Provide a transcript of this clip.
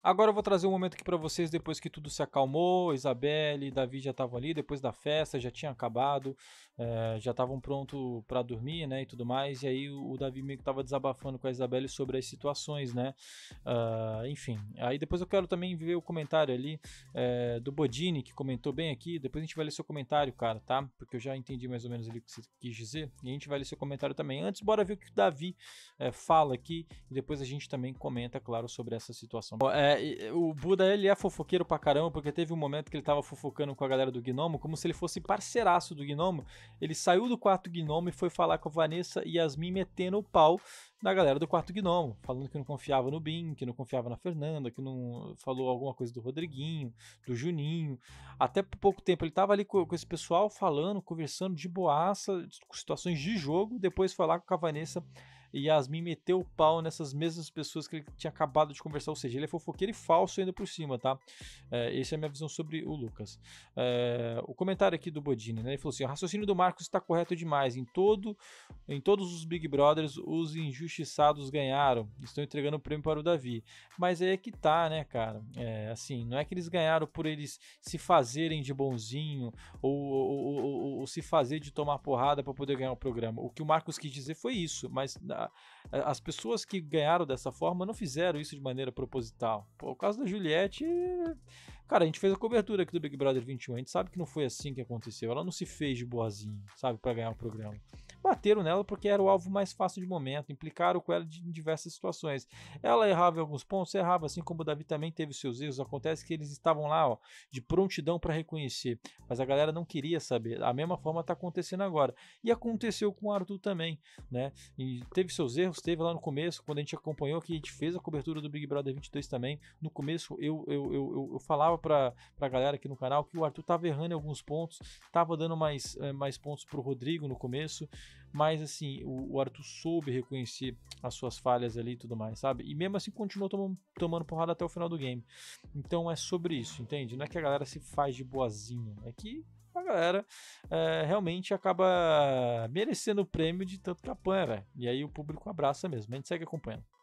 Agora eu vou trazer um momento aqui para vocês depois que tudo se acalmou, Isabelle e Davi já estavam ali, depois da festa, já tinha acabado, é, já estavam pronto para dormir, né, e tudo mais, e aí o, o Davi meio que estava desabafando com a Isabelle sobre as situações, né, uh, enfim. Aí depois eu quero também ver o comentário ali é, do Bodini, que comentou bem aqui, depois a gente vai ler seu comentário, cara, tá? Porque eu já entendi mais ou menos ali o que você quis dizer, e a gente vai ler seu comentário também. Antes, bora ver o que o Davi é, fala aqui, e depois a gente também comenta, claro, sobre essa situação. É, é, o Buda, ele é fofoqueiro pra caramba, porque teve um momento que ele tava fofocando com a galera do Gnomo, como se ele fosse parceiraço do Gnomo. Ele saiu do quarto Gnomo e foi falar com a Vanessa e Yasmin metendo o pau na galera do quarto Gnomo, falando que não confiava no Bim, que não confiava na Fernanda, que não falou alguma coisa do Rodriguinho, do Juninho. Até por pouco tempo ele tava ali com, com esse pessoal falando, conversando de boaça, situações de jogo, depois foi lá com a Vanessa e Yasmin meteu o pau nessas mesmas pessoas que ele tinha acabado de conversar. Ou seja, ele é fofoqueiro e falso ainda por cima, tá? É, essa é a minha visão sobre o Lucas. É, o comentário aqui do Bodini, né? Ele falou assim: o raciocínio do Marcos está correto demais. Em, todo, em todos os Big Brothers, os injustiçados ganharam. Estão entregando o prêmio para o Davi. Mas aí é que tá, né, cara? É, assim, não é que eles ganharam por eles se fazerem de bonzinho ou, ou, ou, ou se fazer de tomar porrada para poder ganhar o programa. O que o Marcos quis dizer foi isso, mas as pessoas que ganharam dessa forma não fizeram isso de maneira proposital. Pô, o caso da Juliette, cara, a gente fez a cobertura aqui do Big Brother 21, a gente sabe que não foi assim que aconteceu. Ela não se fez de boazinha, sabe, para ganhar o programa bateram nela porque era o alvo mais fácil de momento, implicaram com ela em diversas situações. Ela errava em alguns pontos, errava, assim como o Davi também teve seus erros. Acontece que eles estavam lá, ó, de prontidão para reconhecer, mas a galera não queria saber. A mesma forma está acontecendo agora. E aconteceu com o Arthur também, né? E teve seus erros, teve lá no começo, quando a gente acompanhou que a gente fez a cobertura do Big Brother 22 também. No começo eu, eu, eu, eu, eu falava para a galera aqui no canal que o Arthur estava errando em alguns pontos, estava dando mais, eh, mais pontos para o Rodrigo no começo, mas assim, o, o Arthur soube reconhecer as suas falhas ali e tudo mais, sabe? E mesmo assim continuou tomando, tomando porrada até o final do game. Então é sobre isso, entende? Não é que a galera se faz de boazinha, é que a galera é, realmente acaba merecendo o prêmio de tanto que apanha, velho. E aí o público abraça mesmo. A gente segue acompanhando.